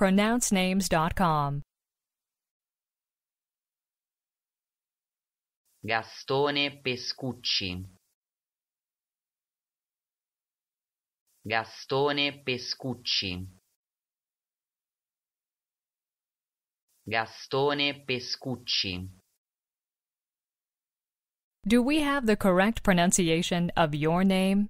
pronouncenames.com. Gastone Pescucci Gastone Pescucci Gastone Pescucci Do we have the correct pronunciation of your name?